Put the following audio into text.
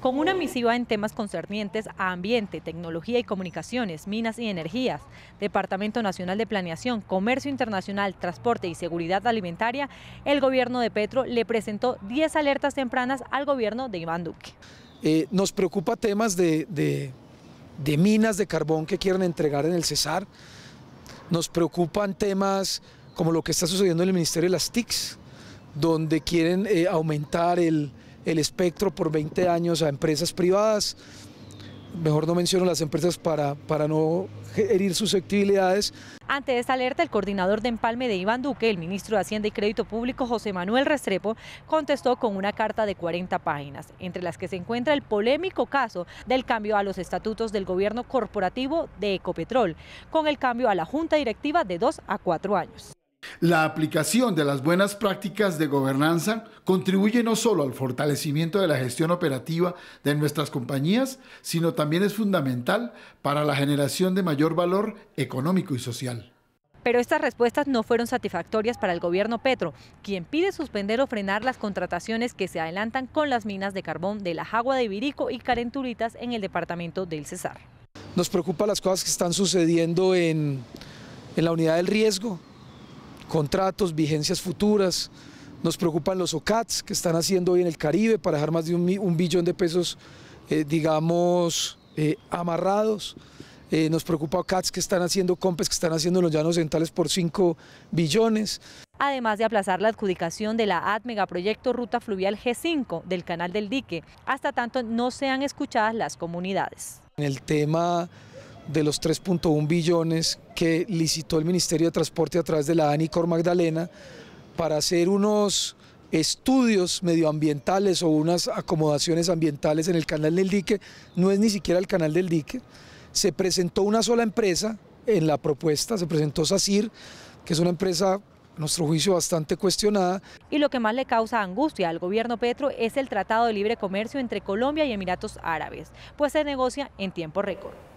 con una misiva en temas concernientes a ambiente, tecnología y comunicaciones, minas y energías, Departamento Nacional de Planeación, Comercio Internacional, Transporte y Seguridad Alimentaria, el gobierno de Petro le presentó 10 alertas tempranas al gobierno de Iván Duque. Eh, nos preocupa temas de, minas de carbón que quieren entregar en el Cesar, nos preocupan temas como lo que está sucediendo en el Ministerio de las TICs, donde quieren eh, aumentar el, el espectro por 20 años a empresas privadas. Mejor no menciono las empresas para, para no herir susceptibilidades. Ante esta alerta, el coordinador de empalme de Iván Duque, el ministro de Hacienda y Crédito Público, José Manuel Restrepo, contestó con una carta de 40 páginas, entre las que se encuentra el polémico caso del cambio a los estatutos del gobierno corporativo de Ecopetrol, con el cambio a la junta directiva de dos a cuatro años. La aplicación de las buenas prácticas de gobernanza contribuye no solo al fortalecimiento de la gestión operativa de nuestras compañías, sino también es fundamental para la generación de mayor valor económico y social. Pero estas respuestas no fueron satisfactorias para el gobierno Petro, quien pide suspender o frenar las contrataciones que se adelantan con las minas de carbón de la Jagua de Ibirico y Carenturitas en el departamento del Cesar. Nos preocupan las cosas que están sucediendo en, en la unidad del riesgo, contratos, vigencias futuras. Nos preocupan los OCATs que están haciendo hoy en el Caribe para dejar más de un, billón de pesos, eh, digamos, eh, amarrados. Eh, nos preocupa OCATs que están haciendo, COMPES que están haciendo en los llanos centrales por 5 billones. Además de aplazar la adjudicación de la ADMEGA proyecto Ruta Fluvial G5 del Canal del Dique, hasta tanto no sean escuchadas las comunidades. En el tema de los 3.1 billones que licitó el Ministerio de Transporte a través de la ANICOR Magdalena para hacer unos estudios medioambientales o unas acomodaciones ambientales en el canal del dique, no es ni siquiera el canal del dique. Se presentó una sola empresa en la propuesta, se presentó SACIR, que es una empresa nuestro juicio bastante cuestionada. Y lo que más le causa angustia al gobierno Petro es el Tratado de Libre Comercio entre Colombia y Emiratos Árabes, pues se negocia en tiempo récord.